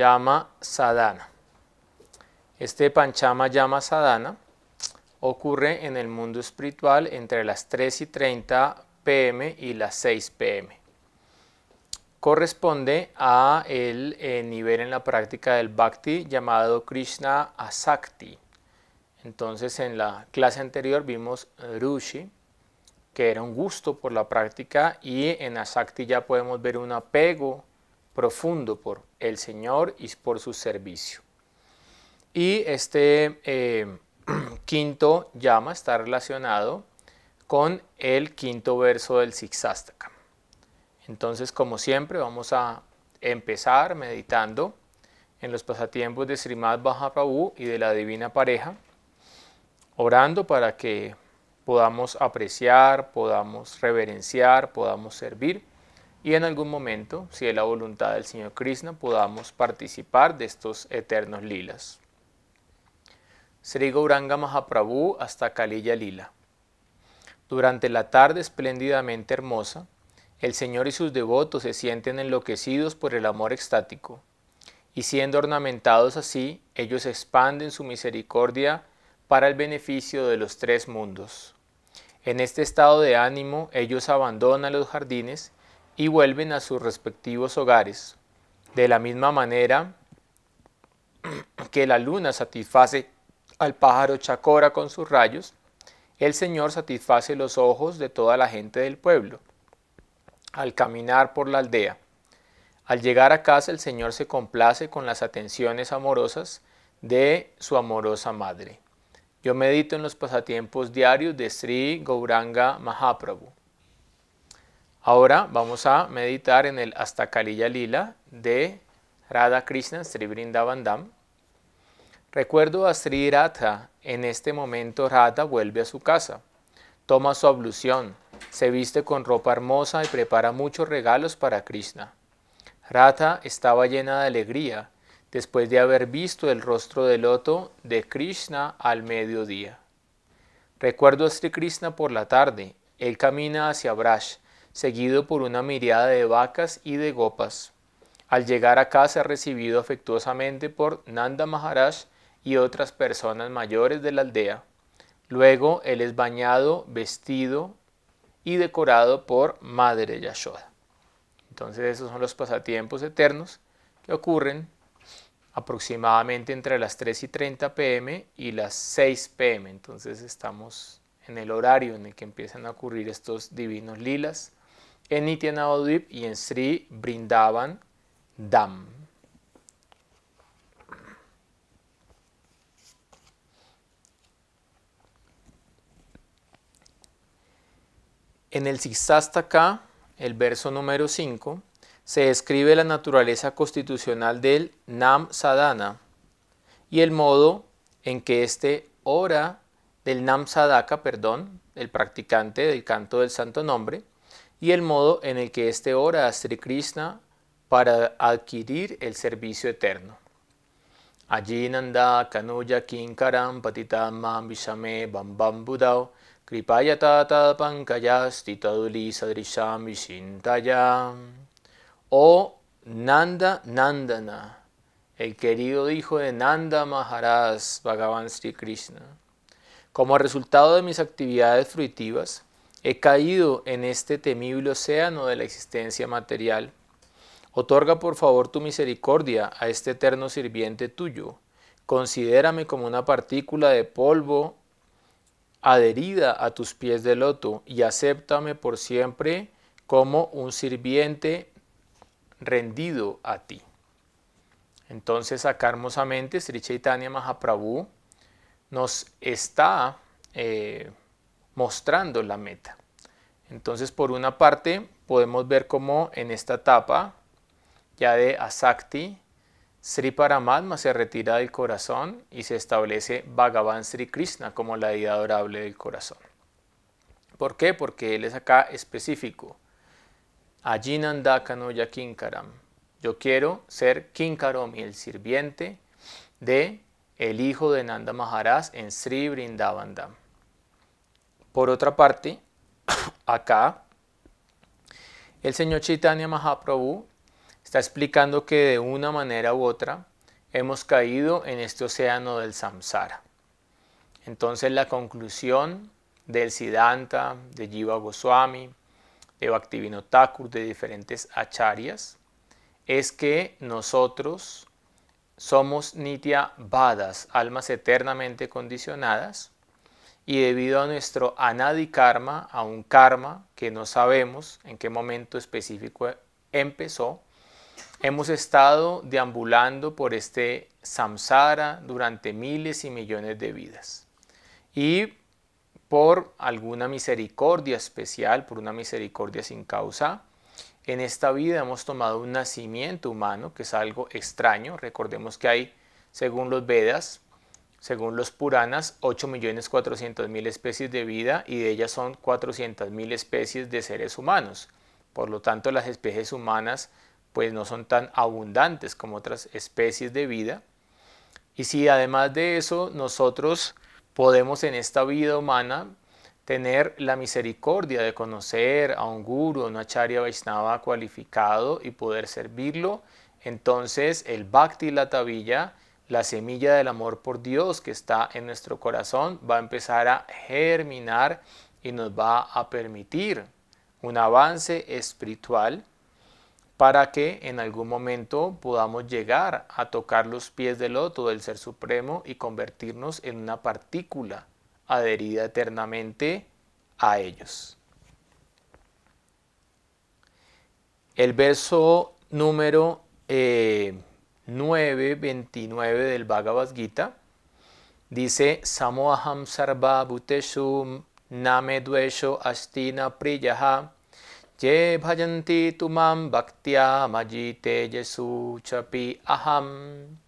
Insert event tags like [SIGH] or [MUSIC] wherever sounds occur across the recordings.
llama sadhana. Este panchama llama sadhana ocurre en el mundo espiritual entre las 3 y 30 pm y las 6 pm. Corresponde a el eh, nivel en la práctica del bhakti llamado Krishna Asakti. Entonces en la clase anterior vimos Rushi, que era un gusto por la práctica, y en Asakti ya podemos ver un apego profundo por, el Señor y por su servicio. Y este eh, [CLEARS THROAT] quinto llama está relacionado con el quinto verso del Siksastaka. Entonces, como siempre, vamos a empezar meditando en los pasatiempos de Srimad Bahaprabhu y de la Divina Pareja, orando para que podamos apreciar, podamos reverenciar, podamos servir y en algún momento, si es la voluntad del Señor Krishna, podamos participar de estos eternos lilas. Sri Gauranga Mahaprabhu hasta Kaliya Lila. Durante la tarde espléndidamente hermosa, el Señor y sus devotos se sienten enloquecidos por el amor extático, y siendo ornamentados así, ellos expanden su misericordia para el beneficio de los tres mundos. En este estado de ánimo, ellos abandonan los jardines y vuelven a sus respectivos hogares. De la misma manera que la luna satisface al pájaro chacora con sus rayos, el Señor satisface los ojos de toda la gente del pueblo al caminar por la aldea. Al llegar a casa el Señor se complace con las atenciones amorosas de su amorosa madre. Yo medito en los pasatiempos diarios de Sri Gauranga Mahaprabhu. Ahora vamos a meditar en el Hasta Lila de Radha Krishna Sri Vrindavan Recuerdo a Sri Radha, en este momento Radha vuelve a su casa, toma su ablución, se viste con ropa hermosa y prepara muchos regalos para Krishna. Radha estaba llena de alegría después de haber visto el rostro de loto de Krishna al mediodía. Recuerdo a Sri Krishna por la tarde, él camina hacia Braj seguido por una mirada de vacas y de gopas. Al llegar a casa ha recibido afectuosamente por Nanda Maharaj y otras personas mayores de la aldea. Luego él es bañado, vestido y decorado por Madre Yashoda. Entonces esos son los pasatiempos eternos que ocurren aproximadamente entre las 3 y 30 pm y las 6 pm. Entonces estamos en el horario en el que empiezan a ocurrir estos divinos lilas en y en Sri brindaban Dam. En el Siksastaka, el verso número 5, se describe la naturaleza constitucional del Nam Sadhana y el modo en que este ora del Nam Sadaka, perdón, el practicante del canto del santo nombre, y el modo en el que éste ora a Sri Krishna para adquirir el servicio eterno. Nanda, Kanuya Kinkaram Patitam Vishame Bambam Budao Tata, Pankayas, Taduli Sadrisham Vishintayam O Nanda Nandana, el querido hijo de Nanda Maharaj Bhagavan Sri Krishna. Como resultado de mis actividades fruitivas, he caído en este temible océano de la existencia material. Otorga por favor tu misericordia a este eterno sirviente tuyo. Considérame como una partícula de polvo adherida a tus pies de loto y acéptame por siempre como un sirviente rendido a ti. Entonces acá hermosamente Sri Chaitanya Mahaprabhu nos está eh, mostrando la meta. Entonces, por una parte, podemos ver cómo en esta etapa ya de Asakti, Sri Paramatma se retira del corazón y se establece Bhagavan Sri Krishna como la idea adorable del corazón. ¿Por qué? Porque él es acá específico. Ajinandakano kinkaram. Yo quiero ser kinkaram y el sirviente de el hijo de Nanda Maharas en Sri Vrindavandam. Por otra parte, [COUGHS] acá el señor Chaitanya Mahaprabhu está explicando que de una manera u otra hemos caído en este océano del samsara. Entonces la conclusión del Siddhanta, de Jiva Goswami, de Bhaktivinoda Thakur, de diferentes acharyas, es que nosotros somos nitya almas eternamente condicionadas, y debido a nuestro anadi karma a un karma que no sabemos en qué momento específico empezó, hemos estado deambulando por este samsara durante miles y millones de vidas. Y por alguna misericordia especial, por una misericordia sin causa, en esta vida hemos tomado un nacimiento humano, que es algo extraño. Recordemos que hay, según los Vedas, según los Puranas, 8.400.000 especies de vida y de ellas son 400.000 especies de seres humanos. Por lo tanto, las especies humanas pues no son tan abundantes como otras especies de vida. Y si además de eso nosotros podemos en esta vida humana tener la misericordia de conocer a un guru, un acharya vaisnava cualificado y poder servirlo, entonces el bhakti la tabilla la semilla del amor por Dios que está en nuestro corazón va a empezar a germinar y nos va a permitir un avance espiritual para que en algún momento podamos llegar a tocar los pies del otro, del Ser Supremo y convertirnos en una partícula adherida eternamente a ellos. El verso número eh, 9.29 del Bhagavad Gita, dice Samoaham sarva bhuteshu name duesho astina priyaha je bhajanti tumam majite chapi aham.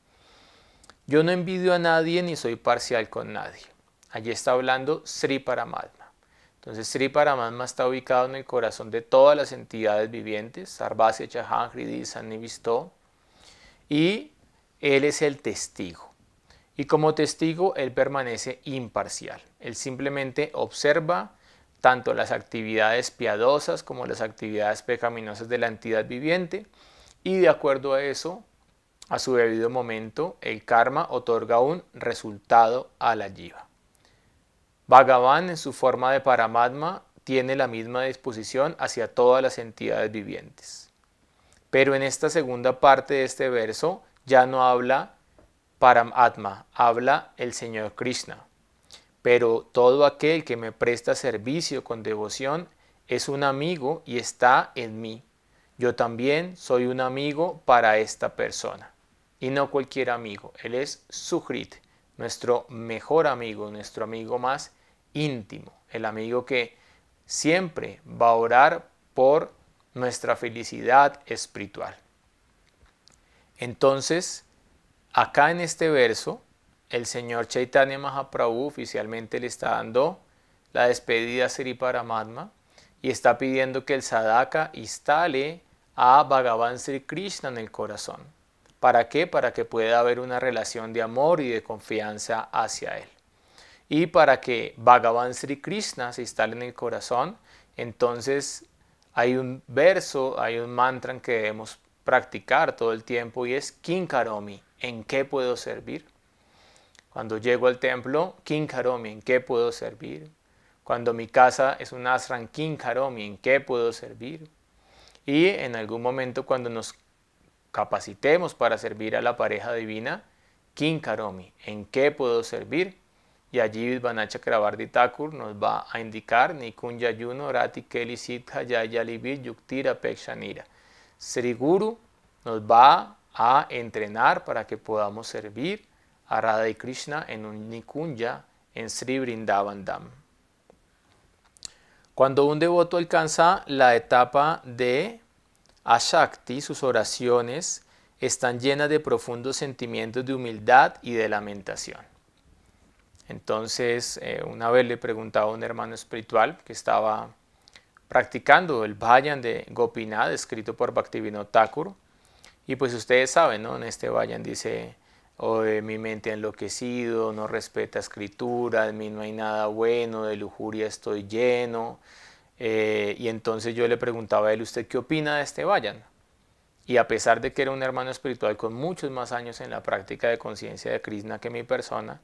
Yo no envidio a nadie ni soy parcial con nadie. Allí está hablando Sri Paramatma. Entonces Sri Paramatma está ubicado en el corazón de todas las entidades vivientes, Sarvasya Chahan, Hridi, y Él es el testigo. Y como testigo, Él permanece imparcial. Él simplemente observa tanto las actividades piadosas como las actividades pecaminosas de la entidad viviente y de acuerdo a eso, a su debido momento, el karma otorga un resultado a la yiva. Bhagavan en su forma de paramatma tiene la misma disposición hacia todas las entidades vivientes. Pero en esta segunda parte de este verso ya no habla Param Atma, habla el Señor Krishna. Pero todo aquel que me presta servicio con devoción es un amigo y está en mí. Yo también soy un amigo para esta persona. Y no cualquier amigo, él es Sukrit, nuestro mejor amigo, nuestro amigo más íntimo, el amigo que siempre va a orar por nuestra felicidad espiritual. Entonces, acá en este verso, el señor Chaitanya Mahaprabhu oficialmente le está dando la despedida a Sri Paramatma y está pidiendo que el Sadaka instale a Bhagavan Sri Krishna en el corazón. ¿Para qué? Para que pueda haber una relación de amor y de confianza hacia él. Y para que Bhagavan Sri Krishna se instale en el corazón, entonces hay un verso, hay un mantra que debemos practicar todo el tiempo y es Kinkaromi, ¿en qué puedo servir? Cuando llego al templo, Kinkaromi, ¿en qué puedo servir? Cuando mi casa es un asran, Kinkaromi, ¿en qué puedo servir? Y en algún momento cuando nos capacitemos para servir a la pareja divina, Kinkaromi, ¿en qué puedo servir? y allí Vanacha Thakur nos va a indicar Nikunya Yuno Rati Keli Siddha Yaya Yuktira Pekshanira. Sri Guru nos va a entrenar para que podamos servir a Radha y Krishna en un Nikunya en Sri Vrindavan Dam. Cuando un devoto alcanza la etapa de Ashakti, sus oraciones están llenas de profundos sentimientos de humildad y de lamentación. Entonces, eh, una vez le preguntaba a un hermano espiritual que estaba practicando el Vayan de Gopinath, escrito por Bhaktivinoda Thakur, y pues ustedes saben, ¿no? En este Vayan dice, oh, eh, mi mente ha enloquecido, no respeta escritura, de mí no hay nada bueno, de lujuria estoy lleno. Eh, y entonces yo le preguntaba a él, ¿usted qué opina de este Vayan? Y a pesar de que era un hermano espiritual con muchos más años en la práctica de conciencia de Krishna que mi persona,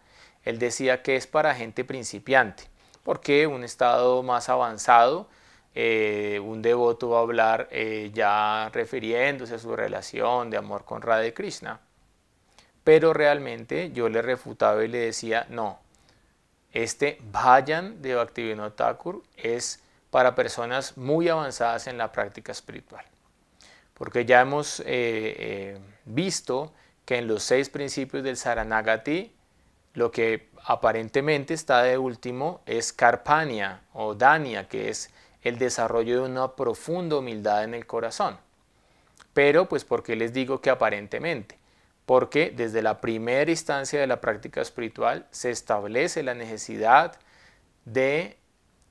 él decía que es para gente principiante, porque un estado más avanzado, eh, un devoto va a hablar eh, ya refiriéndose a su relación de amor con Radha Krishna. Pero realmente yo le refutaba y le decía, no, este Bhajan de Bhaktivinoda Thakur es para personas muy avanzadas en la práctica espiritual. Porque ya hemos eh, visto que en los seis principios del Saranagati lo que aparentemente está de último es Carpania o Dania, que es el desarrollo de una profunda humildad en el corazón. Pero, pues, ¿por qué les digo que aparentemente? Porque desde la primera instancia de la práctica espiritual se establece la necesidad de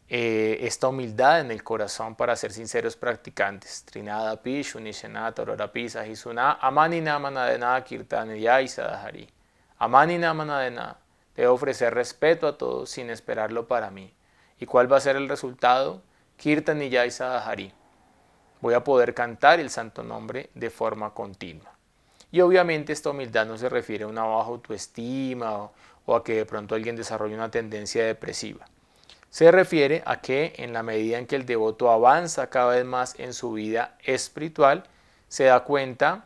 eh, esta humildad en el corazón para ser sinceros practicantes. Trinada Pishu, Nishanata, Aurora Pisa, Hisuna, Naman, Adena, Kirtan, Yaisa, Sadahari. Amanina manana debo ofrecer respeto a todos sin esperarlo para mí. ¿Y cuál va a ser el resultado? Kirtan y Voy a poder cantar el santo nombre de forma continua. Y obviamente esta humildad no se refiere a una baja autoestima o, o a que de pronto alguien desarrolle una tendencia depresiva. Se refiere a que en la medida en que el devoto avanza cada vez más en su vida espiritual, se da cuenta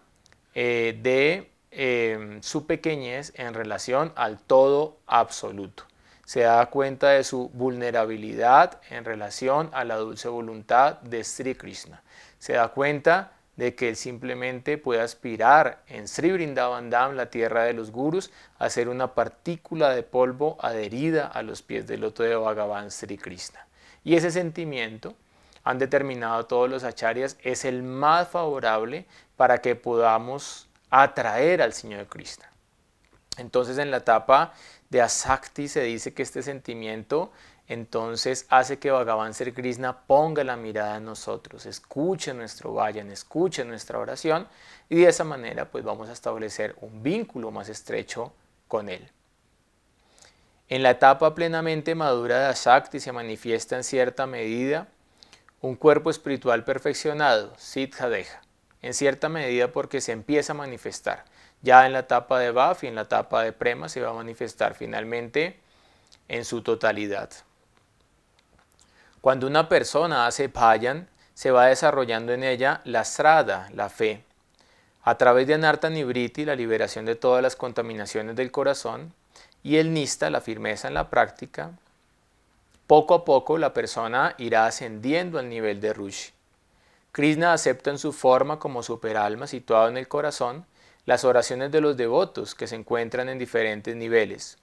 eh, de Em, su pequeñez en relación al todo absoluto. Se da cuenta de su vulnerabilidad en relación a la dulce voluntad de Sri Krishna. Se da cuenta de que él simplemente puede aspirar en Sri Dham, la tierra de los gurus, a ser una partícula de polvo adherida a los pies del loto de Bhagavan Sri Krishna. Y ese sentimiento, han determinado todos los acharyas, es el más favorable para que podamos atraer al Señor de Cristo, Entonces en la etapa de Asakti se dice que este sentimiento entonces hace que Bhagavan Ser Krishna ponga la mirada en nosotros, escuche nuestro vayan, escuche nuestra oración y de esa manera pues vamos a establecer un vínculo más estrecho con él. En la etapa plenamente madura de Asakti se manifiesta en cierta medida un cuerpo espiritual perfeccionado, Siddha Deja en cierta medida porque se empieza a manifestar. Ya en la etapa de BAF y en la etapa de PREMA se va a manifestar finalmente en su totalidad. Cuando una persona hace Payan, se va desarrollando en ella la strada, la fe. A través de Anartanibriti, Nibriti, la liberación de todas las contaminaciones del corazón, y el Nista, la firmeza en la práctica, poco a poco la persona irá ascendiendo al nivel de Rushi. Krishna acepta en su forma como superalma situado en el corazón las oraciones de los devotos que se encuentran en diferentes niveles.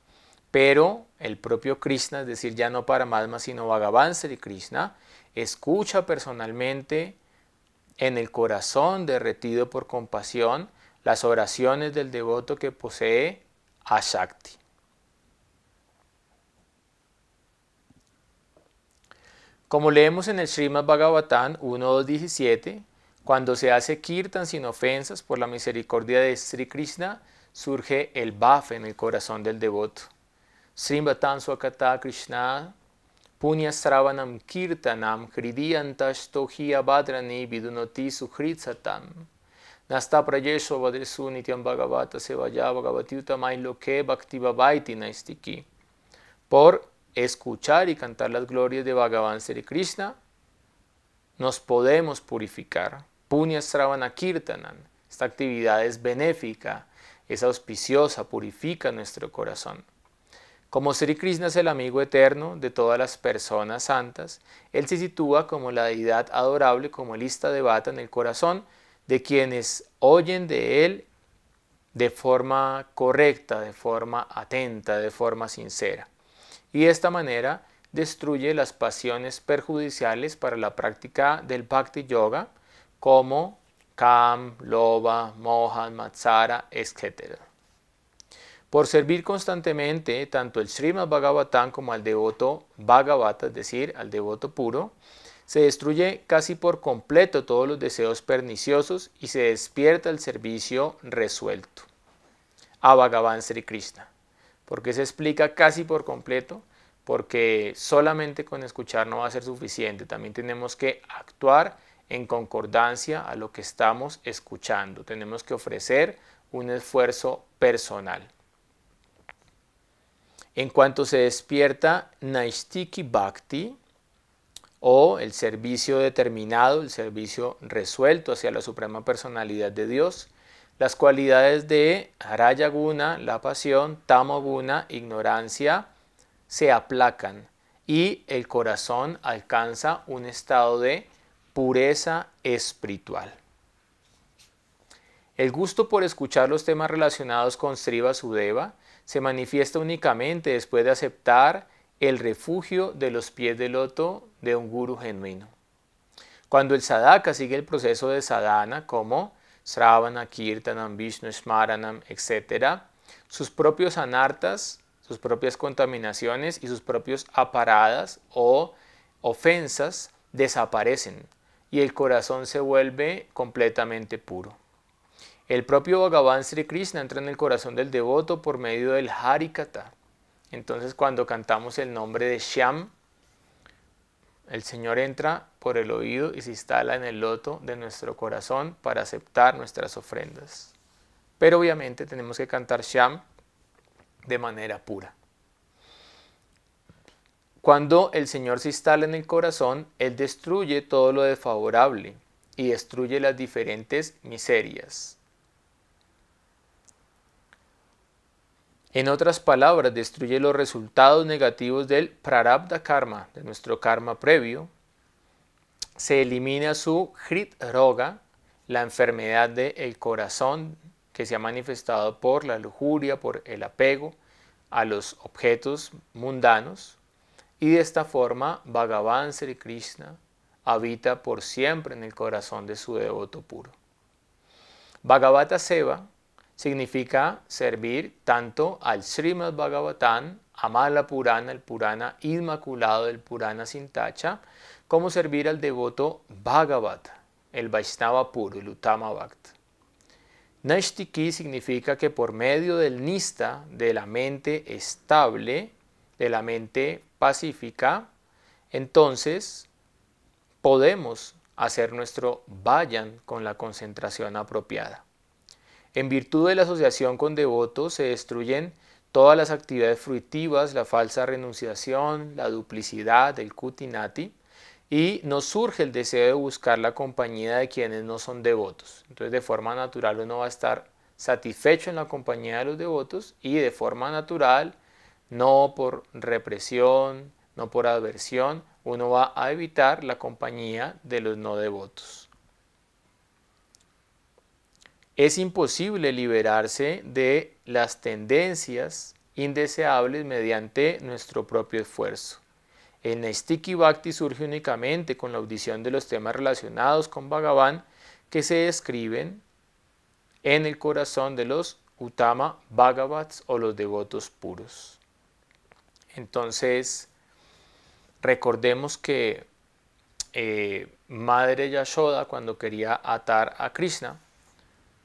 Pero el propio Krishna, es decir, ya no Paramatma sino Bhagavan Krishna, escucha personalmente en el corazón derretido por compasión las oraciones del devoto que posee a Shakti. Como leemos en el Srimad Bhagavatam 1.2.17, cuando se hace kirtan sin ofensas por la misericordia de Sri Krishna, surge el bafe en el corazón del devoto. Srimatan Swakata Krishna Punya Sravanam Kirtanam Hridiyantash Tohiya Badrani Vidunoti Suhritsatam Nasta Prayeso Vadresu Nityam Bhagavata Sevaya Bhagavatiutamai Loke Bhakti Babaiti Naistiki Por escuchar y cantar las glorias de Bhagavan Sri Krishna, nos podemos purificar. Punya Sravana Kirtanan, esta actividad es benéfica, es auspiciosa, purifica nuestro corazón. Como Sri Krishna es el amigo eterno de todas las personas santas, él se sitúa como la deidad adorable, como de bata en el corazón de quienes oyen de él de forma correcta, de forma atenta, de forma sincera y de esta manera destruye las pasiones perjudiciales para la práctica del Bhakti Yoga como Kam, Loba, Mohan, Matsara, etc. Por servir constantemente tanto el Srimad Bhagavatam como al devoto Bhagavata, es decir, al devoto puro, se destruye casi por completo todos los deseos perniciosos y se despierta el servicio resuelto. A Bhagavan Sri Krishna porque se explica casi por completo, porque solamente con escuchar no va a ser suficiente, también tenemos que actuar en concordancia a lo que estamos escuchando, tenemos que ofrecer un esfuerzo personal. En cuanto se despierta Naistiki Bhakti, o el servicio determinado, el servicio resuelto hacia la Suprema Personalidad de Dios, las cualidades de arayaguna, la pasión, Tamo ignorancia, se aplacan y el corazón alcanza un estado de pureza espiritual. El gusto por escuchar los temas relacionados con Sri Sudeva se manifiesta únicamente después de aceptar el refugio de los pies de loto de un guru genuino. Cuando el sadhaka sigue el proceso de sadhana como Sravana, Kirtanam, Vishnu, Smaranam, etc. Sus propios anartas, sus propias contaminaciones y sus propios aparadas o ofensas desaparecen y el corazón se vuelve completamente puro. El propio Bhagavan Sri Krishna entra en el corazón del devoto por medio del Harikata. Entonces cuando cantamos el nombre de Shyam, el Señor entra por el oído y se instala en el loto de nuestro corazón para aceptar nuestras ofrendas. Pero obviamente tenemos que cantar Sham de manera pura. Cuando el Señor se instala en el corazón, Él destruye todo lo desfavorable y destruye las diferentes miserias. En otras palabras, destruye los resultados negativos del prarabdha karma, de nuestro karma previo. Se elimina su hrit roga, la enfermedad del corazón que se ha manifestado por la lujuria, por el apego a los objetos mundanos. Y de esta forma, Bhagavan Sri Krishna habita por siempre en el corazón de su devoto puro. Bhagavata Seva significa servir tanto al Srimad Bhagavatam, Amala Purana, el Purana Inmaculado, el Purana sin tacha, como servir al devoto Bhagavat, el Vaishnava puro, el Uttama Bhakt. Nashtiki significa que por medio del nista, de la mente estable, de la mente pacífica, entonces podemos hacer nuestro vayan con la concentración apropiada. En virtud de la asociación con devotos se destruyen todas las actividades fruitivas, la falsa renunciación, la duplicidad, el cutinati, y nos surge el deseo de buscar la compañía de quienes no son devotos. Entonces de forma natural uno va a estar satisfecho en la compañía de los devotos y de forma natural, no por represión, no por aversión, uno va a evitar la compañía de los no devotos es imposible liberarse de las tendencias indeseables mediante nuestro propio esfuerzo. El Naistiki Bhakti surge únicamente con la audición de los temas relacionados con Bhagavan que se describen en el corazón de los Utama Bhagavats o los devotos puros. Entonces, recordemos que eh, Madre Yashoda, cuando quería atar a Krishna,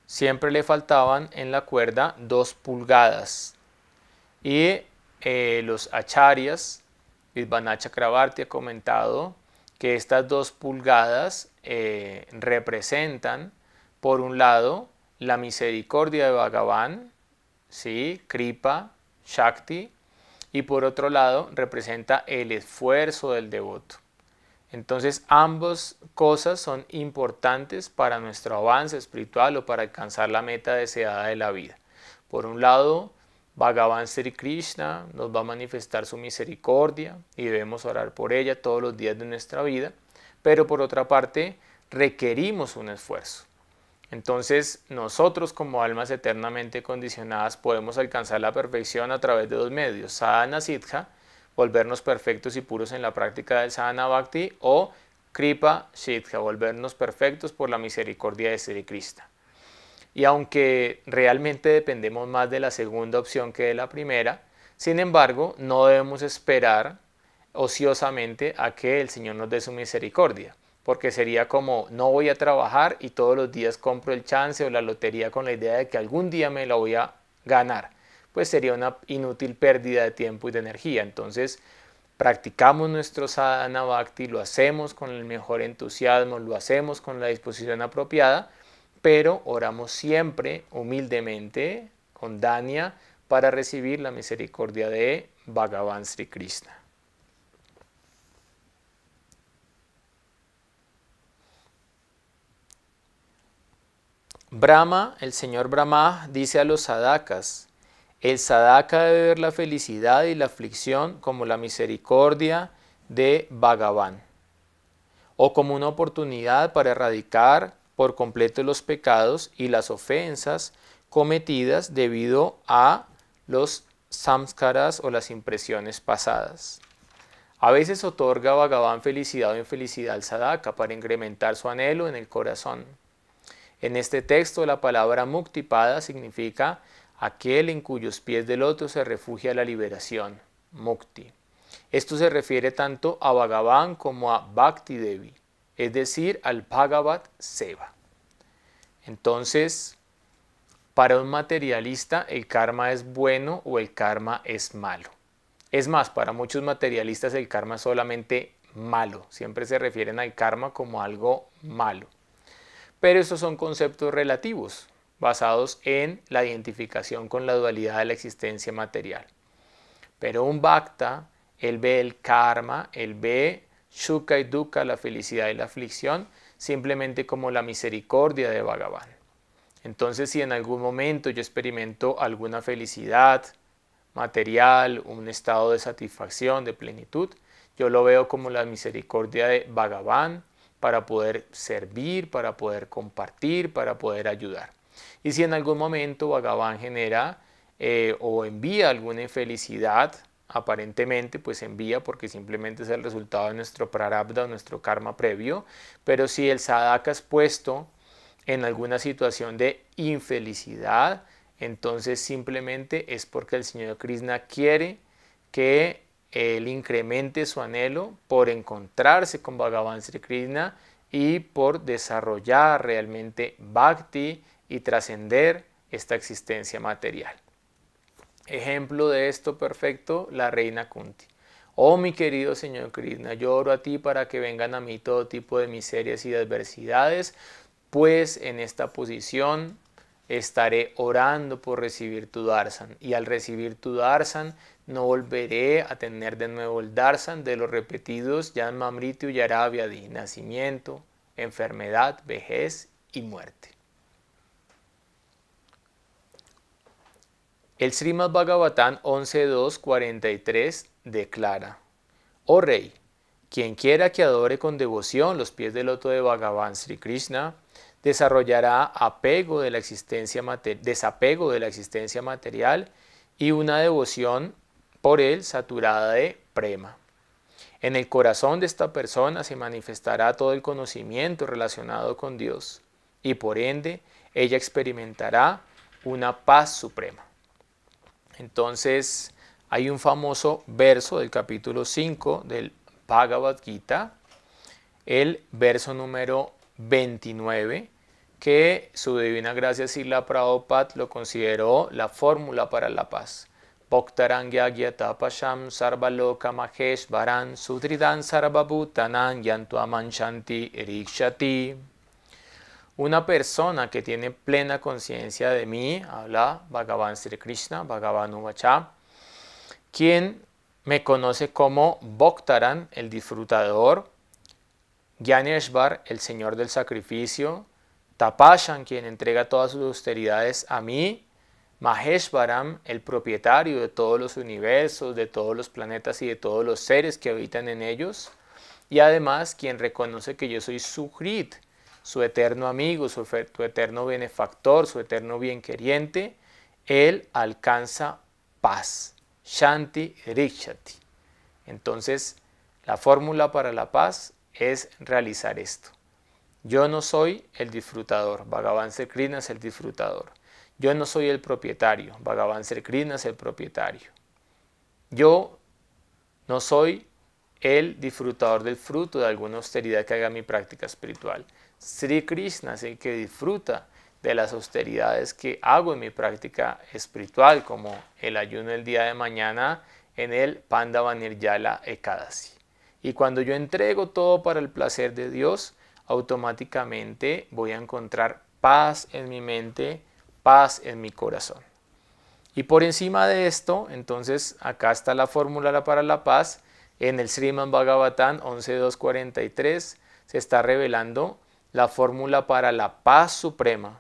siempre le faltaban en la cuerda dos pulgadas. Y eh, los acharyas, Vidvana ha comentado que estas dos pulgadas eh, representan, por un lado, la misericordia de Bhagavan, ¿sí? Kripa, Shakti, y por otro lado, representa el esfuerzo del devoto. Entonces ambas cosas son importantes para nuestro avance espiritual o para alcanzar la meta deseada de la vida. Por un lado, Bhagavan Sri Krishna nos va a manifestar su misericordia y debemos orar por ella todos los días de nuestra vida, pero por otra parte requerimos un esfuerzo. Entonces nosotros como almas eternamente condicionadas podemos alcanzar la perfección a través de dos medios, sadhana siddha volvernos perfectos y puros en la práctica del sadhana bhakti o kripa siddha, volvernos perfectos por la misericordia de Sri Krishna. Y aunque realmente dependemos más de la segunda opción que de la primera, sin embargo, no debemos esperar ociosamente a que el Señor nos dé su misericordia, porque sería como no voy a trabajar y todos los días compro el chance o la lotería con la idea de que algún día me la voy a ganar pues sería una inútil pérdida de tiempo y de energía. Entonces, practicamos nuestro sadhana bhakti, lo hacemos con el mejor entusiasmo, lo hacemos con la disposición apropiada, pero oramos siempre humildemente, con dania, para recibir la misericordia de Bhagavan Sri Krishna. Brahma, el señor Brahma, dice a los sadakas, el sadaka debe ver la felicidad y la aflicción como la misericordia de Bhagavan o como una oportunidad para erradicar por completo los pecados y las ofensas cometidas debido a los samskaras o las impresiones pasadas. A veces otorga Bhagavan felicidad o infelicidad al sadaka para incrementar su anhelo en el corazón. En este texto la palabra muktipada significa aquel en cuyos pies del otro se refugia la liberación, mukti. Esto se refiere tanto a Bhagavan como a Bhakti Devi, es decir, al Bhagavat Seva. Entonces, para un materialista el karma es bueno o el karma es malo. Es más, para muchos materialistas el karma es solamente malo, siempre se refieren al karma como algo malo. Pero esos son conceptos relativos, basados en la identificación con la dualidad de la existencia material. Pero un bhakta, él ve el karma, él ve suka y Dukkha, la felicidad y la aflicción, simplemente como la misericordia de Bhagavan. Entonces, si en algún momento yo experimento alguna felicidad material, un estado de satisfacción, de plenitud, yo lo veo como la misericordia de Bhagavan para poder servir, para poder compartir, para poder ayudar. Y si en algún momento Bhagavan genera eh, o envía alguna infelicidad, aparentemente pues envía porque simplemente es el resultado de nuestro prarabdha, nuestro karma previo, pero si el sadhaka es puesto en alguna situación de infelicidad, entonces simplemente es porque el Señor Krishna quiere que eh, él incremente su anhelo por encontrarse con Bhagavan Sri Krishna y por desarrollar realmente bhakti y trascender esta existencia material. Ejemplo de esto perfecto, la reina Kunti. Oh mi querido Señor Krishna, yo oro a ti para que vengan a mí todo tipo de miserias y adversidades, pues en esta posición estaré orando por recibir tu Darsan y al recibir tu Darsan no volveré a tener de nuevo el Darsan de los repetidos y arabia de nacimiento, enfermedad, vejez y muerte. El Srimad Bhagavatam 11.2.43 declara, Oh Rey, quien quiera que adore con devoción los pies del loto de Bhagavan Sri Krishna, desarrollará apego de la existencia desapego de la existencia material y una devoción por él saturada de prema. En el corazón de esta persona se manifestará todo el conocimiento relacionado con Dios y por ende ella experimentará una paz suprema. Entonces, hay un famoso verso del capítulo 5 del Bhagavad Gita, el verso número 29, que su divina gracia Sila Prabhupada lo consideró la fórmula para la paz. Bhaktarangyagyatapasham sarvaloka mahesh varan sudridan sarvabhutanan yantuaman shanti una persona que tiene plena conciencia de mí, habla Bhagavan Sri Krishna, Bhagavan Uvacha, quien me conoce como Bhaktaran, el disfrutador, Gyaneshvar, el señor del sacrificio, Tapashan, quien entrega todas sus austeridades a mí, Maheshvaram, el propietario de todos los universos, de todos los planetas y de todos los seres que habitan en ellos, y además quien reconoce que yo soy sukrit su eterno amigo, su, eterno benefactor, su eterno queriente, Él alcanza paz. Shanti Rikshati. Entonces, la fórmula para la paz es realizar esto. Yo no soy el disfrutador, Bhagavan Krishna es el disfrutador. Yo no soy el propietario, Bhagavan Krishna es el propietario. Yo no soy el disfrutador del fruto de alguna austeridad que haga mi práctica espiritual. Sri Krishna, que disfruta de las austeridades que hago en mi práctica espiritual, como el ayuno del día de mañana en el Pandava Nirjala Ekadasi. Y cuando yo entrego todo para el placer de Dios, automáticamente voy a encontrar paz en mi mente, paz en mi corazón. Y por encima de esto, entonces acá está la fórmula para la paz. En el Sriman Bhagavatam 11.243 se está revelando la fórmula para la paz suprema.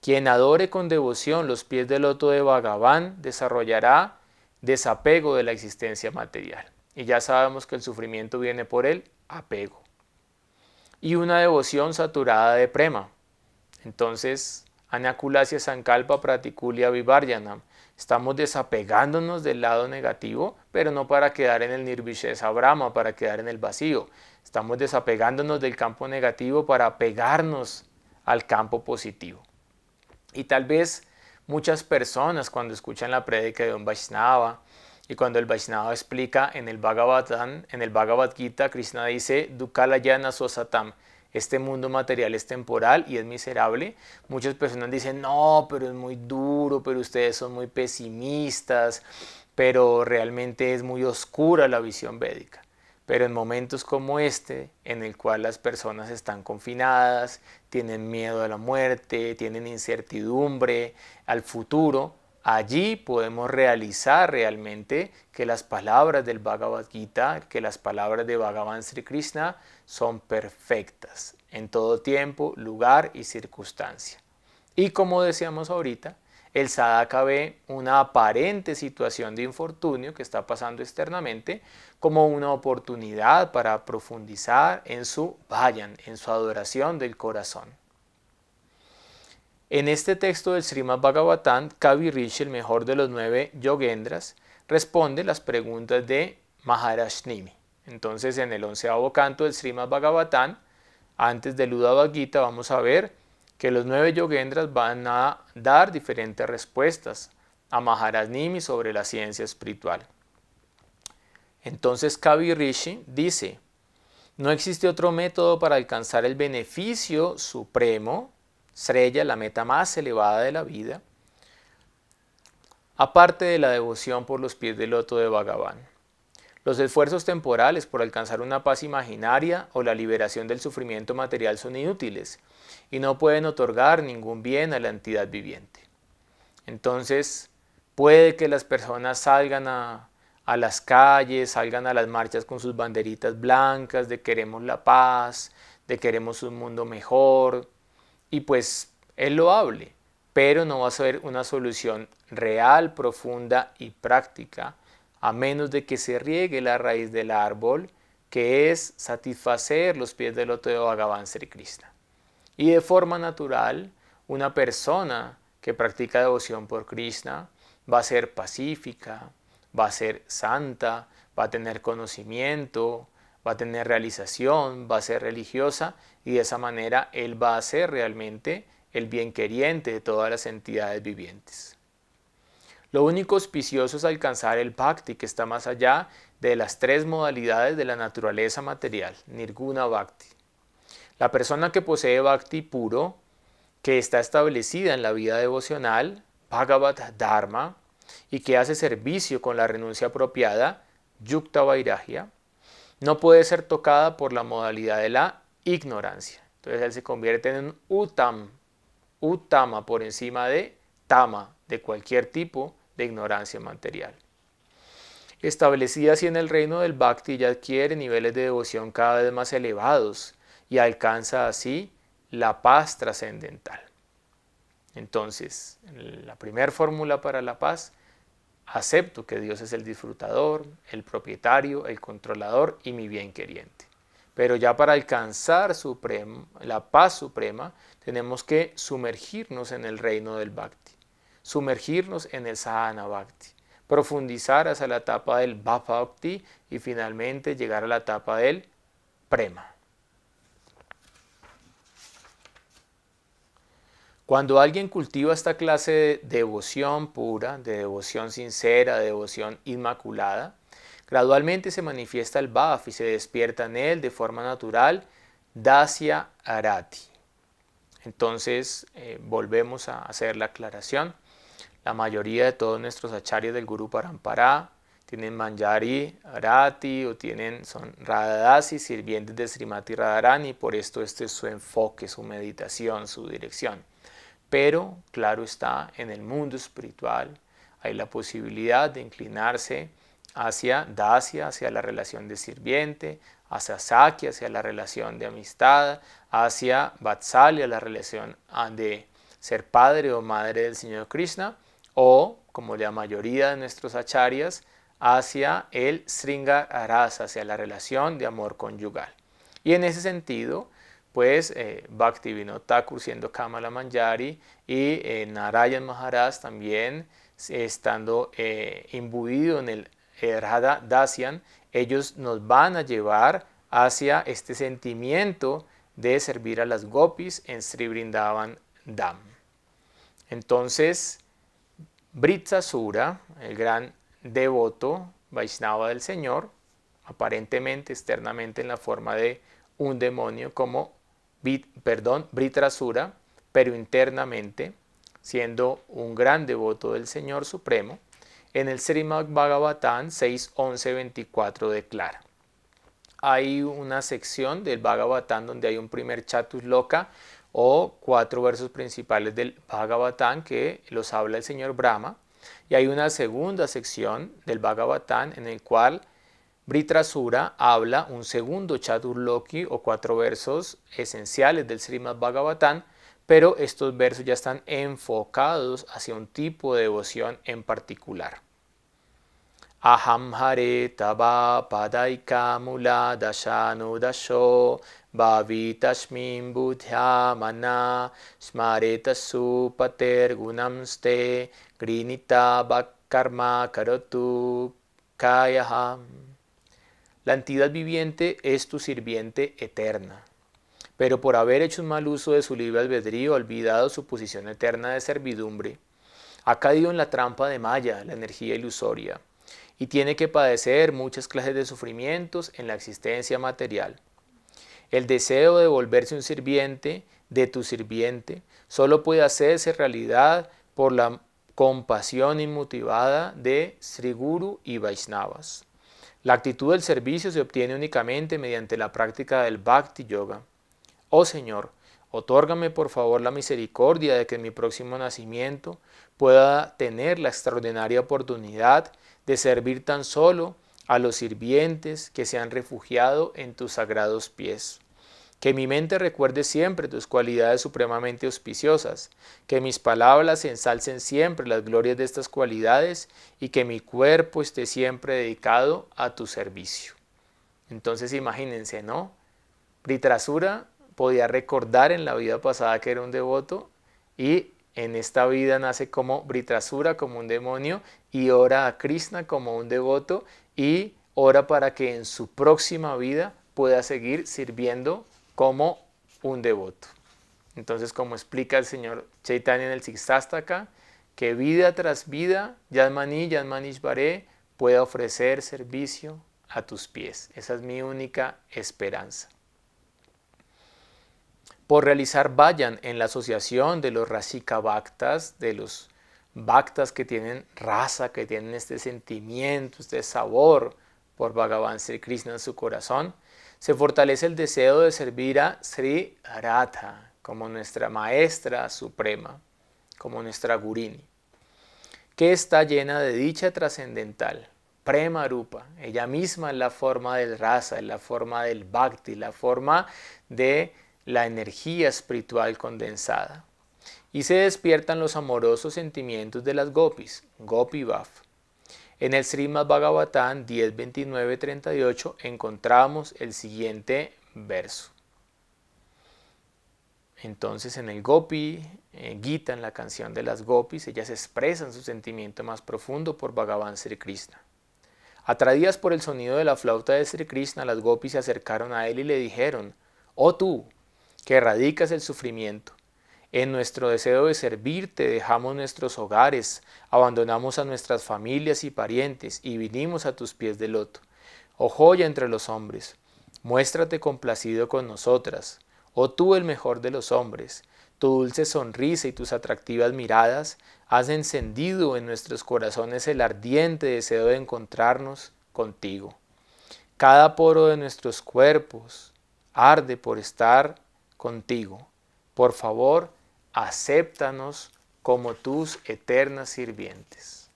Quien adore con devoción los pies del loto de Bhagavan desarrollará desapego de la existencia material. Y ya sabemos que el sufrimiento viene por el apego. Y una devoción saturada de prema. Entonces, Anakulasya Sankalpa Pratikulya avivaryanam. Estamos desapegándonos del lado negativo, pero no para quedar en el Nirvishesa Brahma, para quedar en el vacío. Estamos desapegándonos del campo negativo para pegarnos al campo positivo. Y tal vez muchas personas cuando escuchan la prédica de un Vaishnava y cuando el Vaishnava explica en el en el Bhagavad Gita, Krishna dice, Dukalayana Sosatam, este mundo material es temporal y es miserable. Muchas personas dicen, no, pero es muy duro, pero ustedes son muy pesimistas, pero realmente es muy oscura la visión védica. Pero en momentos como este, en el cual las personas están confinadas, tienen miedo a la muerte, tienen incertidumbre al futuro, Allí podemos realizar realmente que las palabras del Bhagavad Gita, que las palabras de Bhagavan Sri Krishna son perfectas en todo tiempo, lugar y circunstancia. Y como decíamos ahorita, el sadhaka ve una aparente situación de infortunio que está pasando externamente como una oportunidad para profundizar en su vayan, en su adoración del corazón. En este texto del Srimad Bhagavatam, Rishi, el mejor de los nueve yogendras, responde las preguntas de Maharashnimi. Entonces, en el onceavo canto del Srimad Bhagavatam, antes del Uddhava Gita, vamos a ver que los nueve yogendras van a dar diferentes respuestas a Nimi sobre la ciencia espiritual. Entonces Kavi Rishi dice, no existe otro método para alcanzar el beneficio supremo estrella, la meta más elevada de la vida, aparte de la devoción por los pies del loto de Bhagavan. Los esfuerzos temporales por alcanzar una paz imaginaria o la liberación del sufrimiento material son inútiles y no pueden otorgar ningún bien a la entidad viviente. Entonces, puede que las personas salgan a, a las calles, salgan a las marchas con sus banderitas blancas de queremos la paz, de queremos un mundo mejor, y pues es loable, pero no va a ser una solución real, profunda y práctica, a menos de que se riegue la raíz del árbol, que es satisfacer los pies del otro Bhagavan Sri Krishna. Y de forma natural, una persona que practica devoción por Krishna va a ser pacífica, va a ser santa, va a tener conocimiento, va a tener realización, va a ser religiosa y de esa manera él va a ser realmente el bien queriente de todas las entidades vivientes. Lo único auspicioso es alcanzar el bhakti que está más allá de las tres modalidades de la naturaleza material, nirguna bhakti. La persona que posee bhakti puro, que está establecida en la vida devocional, bhagavad Dharma, y que hace servicio con la renuncia apropiada, Yukta Vairagya, no puede ser tocada por la modalidad de la ignorancia. Entonces él se convierte en un utam, utama por encima de tama, de cualquier tipo de ignorancia material. Establecida así en el reino del Bhakti, ya adquiere niveles de devoción cada vez más elevados y alcanza así la paz trascendental. Entonces, la primera fórmula para la paz Acepto que Dios es el disfrutador, el propietario, el controlador y mi bien queriente. Pero ya para alcanzar la paz suprema, tenemos que sumergirnos en el reino del Bhakti, sumergirnos en el Sahana Bhakti, profundizar hasta la etapa del Bhakti y finalmente llegar a la etapa del Prema. Cuando alguien cultiva esta clase de devoción pura, de devoción sincera, de devoción inmaculada, gradualmente se manifiesta el Baf y se despierta en él de forma natural Dacia Arati. Entonces, eh, volvemos a hacer la aclaración. La mayoría de todos nuestros acharyas del Guru Parampara tienen Manjari, Arati o tienen, son sirvientes de Srimati Radharani, por esto este es su enfoque, su meditación, su dirección pero claro está, en el mundo espiritual hay la posibilidad de inclinarse hacia Dacia, hacia la relación de sirviente, hacia Saki, hacia la relación de amistad, hacia Vatsalia, la relación de ser padre o madre del Señor Krishna, o, como la mayoría de nuestros acharyas, hacia el Sringa hacia la relación de amor conyugal. Y en ese sentido, pues eh, Bhaktivinoda Thakur siendo Kamala Manjari y eh, Narayan Maharaj también eh, estando eh, imbuido en el Erhada Dasyan, ellos nos van a llevar hacia este sentimiento de servir a las gopis en Sri Vrindavan Dam. Entonces, Britsasura, el gran devoto Vaishnava del Señor, aparentemente externamente en la forma de un demonio como perdón perdón, Britrasura, pero internamente, siendo un gran devoto del Señor Supremo, en el Srimad Bhagavatam 6.11.24 declara. Hay una sección del Bhagavatam donde hay un primer chatus loca o cuatro versos principales del Bhagavatam que los habla el señor Brahma. Y hay una segunda sección del Bhagavatam en el cual Britrasura habla un segundo Chaturloki o cuatro versos esenciales del Srimad Bhagavatam, pero estos versos ya están enfocados hacia un tipo de devoción en particular. Aham hare taba padaika mula dashanu dasho bhavitashmin buddhya mana smareta supater gunamste grinita bhakarma karotu kayaham la entidad viviente es tu sirviente eterna, pero por haber hecho un mal uso de su libre albedrío, olvidado su posición eterna de servidumbre, ha caído en la trampa de Maya, la energía ilusoria, y tiene que padecer muchas clases de sufrimientos en la existencia material. El deseo de volverse un sirviente de tu sirviente solo puede hacerse realidad por la compasión inmotivada de Sri Guru y Vaishnavas. La actitud del servicio se obtiene únicamente mediante la práctica del Bhakti Yoga. Oh Señor, Otórgame por favor la misericordia de que en mi próximo nacimiento pueda tener la extraordinaria oportunidad de servir tan solo a los sirvientes que se han refugiado en tus sagrados pies. Que mi mente recuerde siempre tus cualidades supremamente auspiciosas, que mis palabras ensalcen siempre las glorias de estas cualidades y que mi cuerpo esté siempre dedicado a tu servicio. Entonces imagínense, ¿no? Britrasura podía recordar en la vida pasada que era un devoto y en esta vida nace como Britrasura, como un demonio, y ora a Krishna como un devoto y ora para que en su próxima vida pueda seguir sirviendo como un devoto. Entonces, como explica el señor Chaitanya en el Sikshastaka, que vida tras vida, Yadmani, Yadmanishvare, pueda ofrecer servicio a tus pies. Esa es mi única esperanza. Por realizar vayan en la asociación de los Rasika de los Bhaktas que tienen raza, que tienen este sentimiento, este sabor por Bhagavan Sri Krishna en su corazón, se fortalece el deseo de servir a Sri Arata como nuestra maestra suprema, como nuestra gurini, que está llena de dicha trascendental, prema rupa, ella misma es la forma del rasa, en la forma del bhakti, la forma de la energía espiritual condensada. Y se despiertan los amorosos sentimientos de las gopis, gopi baf en el Srimad Bhagavatam 10.29.38 encontramos el siguiente verso. Entonces en el Gopi, en eh, Gita, en la canción de las Gopis, ellas expresan su sentimiento más profundo por Bhagavan Sri Krishna. Atraídas por el sonido de la flauta de Sri Krishna, las Gopis se acercaron a él y le dijeron, oh tú, que erradicas el sufrimiento, en nuestro deseo de servirte dejamos nuestros hogares, abandonamos a nuestras familias y parientes y vinimos a tus pies de loto. Oh joya entre los hombres, muéstrate complacido con nosotras. Oh tú el mejor de los hombres, tu dulce sonrisa y tus atractivas miradas has encendido en nuestros corazones el ardiente deseo de encontrarnos contigo. Cada poro de nuestros cuerpos arde por estar contigo. Por favor, acéptanos como tus eternas sirvientes.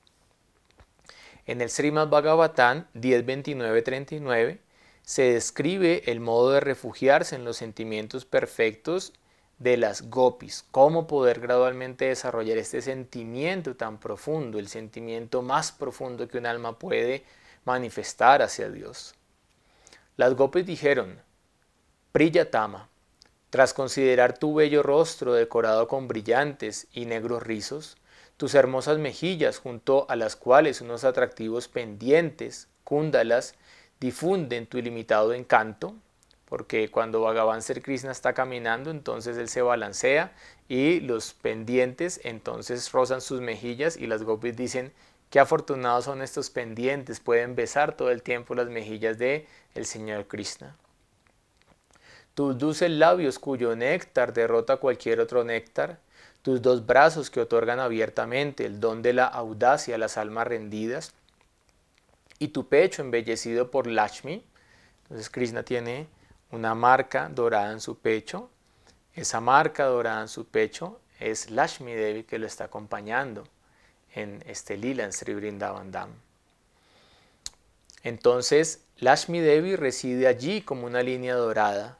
En el Srimad Bhagavatam 10.29.39 se describe el modo de refugiarse en los sentimientos perfectos de las gopis, cómo poder gradualmente desarrollar este sentimiento tan profundo, el sentimiento más profundo que un alma puede manifestar hacia Dios. Las gopis dijeron, Priyatama, tras considerar tu bello rostro decorado con brillantes y negros rizos, tus hermosas mejillas junto a las cuales unos atractivos pendientes, cúndalas, difunden tu ilimitado encanto, porque cuando Bhagavan Ser Krishna está caminando, entonces él se balancea y los pendientes entonces rozan sus mejillas y las gopis dicen, qué afortunados son estos pendientes, pueden besar todo el tiempo las mejillas de el Señor Krishna tus dulces labios cuyo néctar derrota cualquier otro néctar, tus dos brazos que otorgan abiertamente el don de la audacia a las almas rendidas, y tu pecho embellecido por Lakshmi. Entonces Krishna tiene una marca dorada en su pecho. Esa marca dorada en su pecho es Lakshmi Devi que lo está acompañando en este lila en Sri Vrindavan Dham. Entonces Lakshmi Devi reside allí como una línea dorada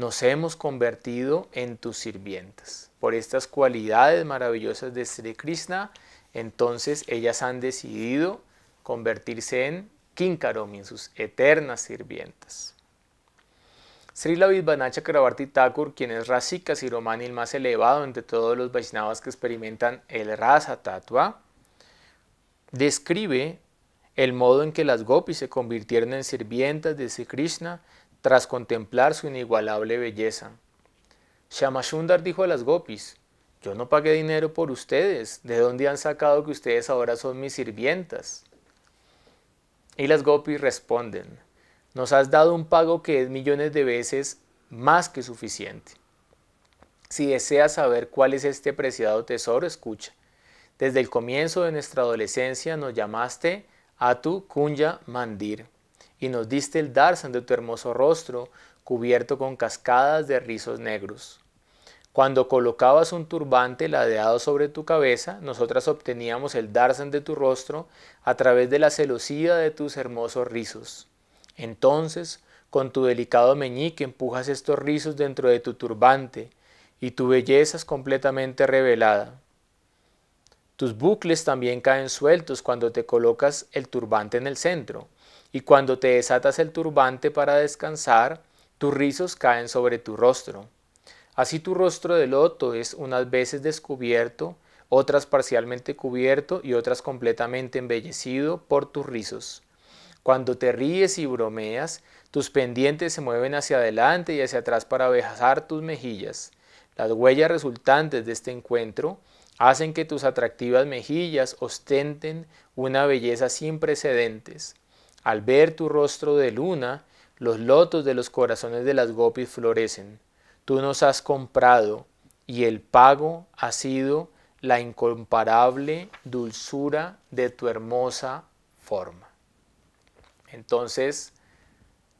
nos hemos convertido en tus sirvientas. Por estas cualidades maravillosas de Sri Krishna, entonces ellas han decidido convertirse en Kinkaromi, en sus eternas sirvientas. Sri Vidvanacha Kravarti Thakur, quien es Rasika Siromani, el más elevado entre todos los Vaisnavas que experimentan el Rasa Tattva, describe el modo en que las gopis se convirtieron en sirvientas de Sri Krishna tras contemplar su inigualable belleza. Shamashundar dijo a las gopis, yo no pagué dinero por ustedes, ¿de dónde han sacado que ustedes ahora son mis sirvientas? Y las gopis responden, nos has dado un pago que es millones de veces más que suficiente. Si deseas saber cuál es este preciado tesoro, escucha. Desde el comienzo de nuestra adolescencia nos llamaste a tu Kunya Mandir y nos diste el darzan de tu hermoso rostro, cubierto con cascadas de rizos negros. Cuando colocabas un turbante ladeado sobre tu cabeza, nosotras obteníamos el darzan de tu rostro a través de la celosía de tus hermosos rizos. Entonces, con tu delicado meñique empujas estos rizos dentro de tu turbante, y tu belleza es completamente revelada. Tus bucles también caen sueltos cuando te colocas el turbante en el centro, y cuando te desatas el turbante para descansar, tus rizos caen sobre tu rostro. Así tu rostro de loto es unas veces descubierto, otras parcialmente cubierto y otras completamente embellecido por tus rizos. Cuando te ríes y bromeas, tus pendientes se mueven hacia adelante y hacia atrás para besar tus mejillas. Las huellas resultantes de este encuentro hacen que tus atractivas mejillas ostenten una belleza sin precedentes. Al ver tu rostro de luna, los lotos de los corazones de las gopis florecen. Tú nos has comprado y el pago ha sido la incomparable dulzura de tu hermosa forma. Entonces,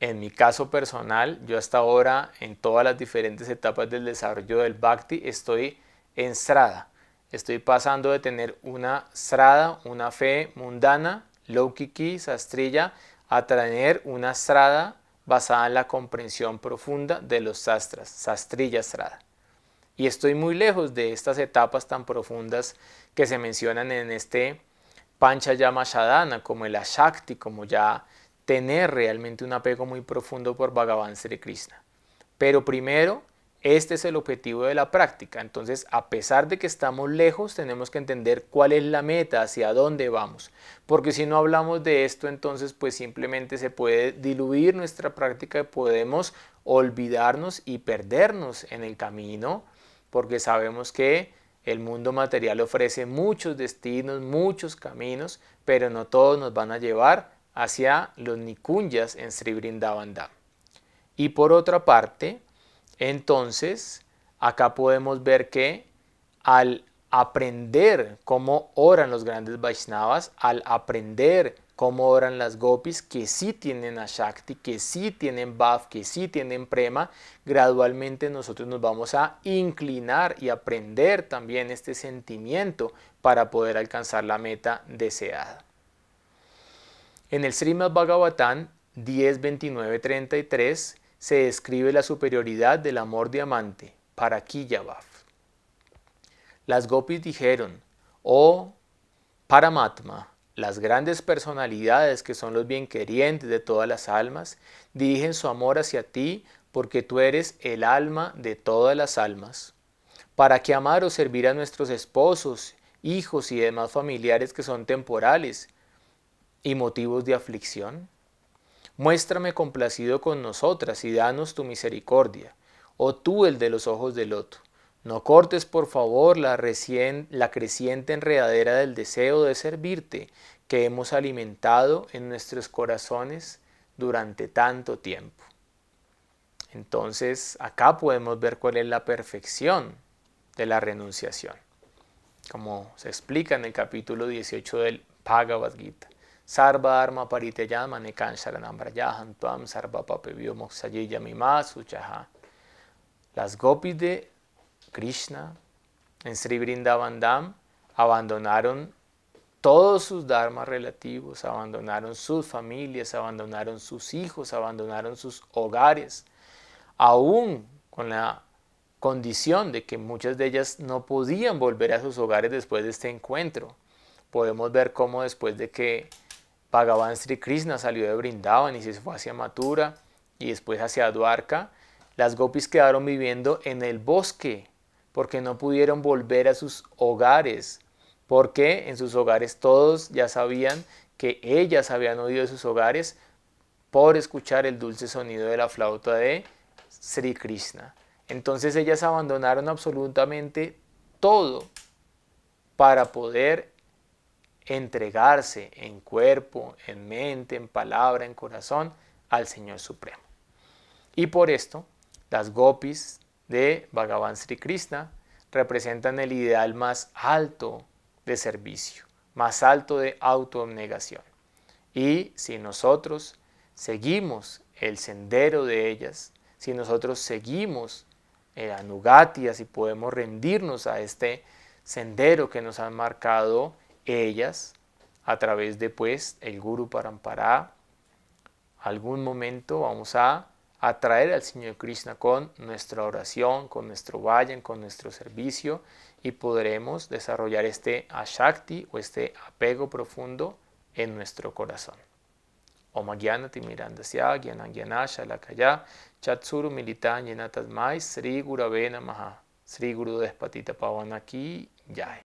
en mi caso personal, yo hasta ahora en todas las diferentes etapas del desarrollo del bhakti estoy en strada. Estoy pasando de tener una strada, una fe mundana, Loukiki Sastrilla a traer una estrada basada en la comprensión profunda de los sastras, sastrilla estrada Y estoy muy lejos de estas etapas tan profundas que se mencionan en este Panchayama Shadana, como el Ashakti, como ya tener realmente un apego muy profundo por Bhagavan Sri Krishna. Pero primero este es el objetivo de la práctica. Entonces, a pesar de que estamos lejos, tenemos que entender cuál es la meta, hacia dónde vamos. Porque si no hablamos de esto, entonces pues simplemente se puede diluir nuestra práctica y podemos olvidarnos y perdernos en el camino, porque sabemos que el mundo material ofrece muchos destinos, muchos caminos, pero no todos nos van a llevar hacia los nikunyas en Sri Vrindavan Y por otra parte, entonces, acá podemos ver que al aprender cómo oran los grandes Vaishnavas, al aprender cómo oran las gopis, que sí tienen ashakti, que sí tienen bhav, que sí tienen prema, gradualmente nosotros nos vamos a inclinar y aprender también este sentimiento para poder alcanzar la meta deseada. En el Srimad Bhagavatam 10.29.33 se describe la superioridad del amor diamante, para Kiyabaf. Las gopis dijeron, oh Paramatma, las grandes personalidades que son los bienquerientes de todas las almas, dirigen su amor hacia ti porque tú eres el alma de todas las almas. ¿Para qué amar o servir a nuestros esposos, hijos y demás familiares que son temporales y motivos de aflicción? Muéstrame complacido con nosotras y danos tu misericordia. Oh tú el de los ojos del loto. No cortes, por favor, la, recién, la creciente enredadera del deseo de servirte que hemos alimentado en nuestros corazones durante tanto tiempo. Entonces, acá podemos ver cuál es la perfección de la renunciación, como se explica en el capítulo 18 del Bhagavad Gita. Sarva arma tuam sarva Las gopis de Krishna en Sri Vrindavan abandonaron todos sus dharmas relativos, abandonaron sus familias, abandonaron sus hijos, abandonaron sus hogares, aún con la condición de que muchas de ellas no podían volver a sus hogares después de este encuentro. Podemos ver cómo después de que Bhagavan Sri Krishna salió de Brindavan y se fue hacia Mathura y después hacia Dwarka. Las gopis quedaron viviendo en el bosque porque no pudieron volver a sus hogares, porque en sus hogares todos ya sabían que ellas habían oído de sus hogares por escuchar el dulce sonido de la flauta de Sri Krishna. Entonces ellas abandonaron absolutamente todo para poder entregarse en cuerpo, en mente, en palabra, en corazón al Señor Supremo. Y por esto, las gopis de Bhagavan Sri Krishna representan el ideal más alto de servicio, más alto de auto-obnegación. Y si nosotros seguimos el sendero de ellas, si nosotros seguimos el eh, Anugati, si podemos rendirnos a este sendero que nos han marcado ellas a través de pues el Guru Parampara. Algún momento vamos a atraer al Señor Krishna con nuestra oración, con nuestro vayan, con nuestro servicio y podremos desarrollar este ashakti o este apego profundo en nuestro corazón. Omagyanati Gyanati Mirandasya la Lakaya Chatsuru Militan Mai, Sri Gurave Namaha Sri Guru Despatita Pavanaki Yay.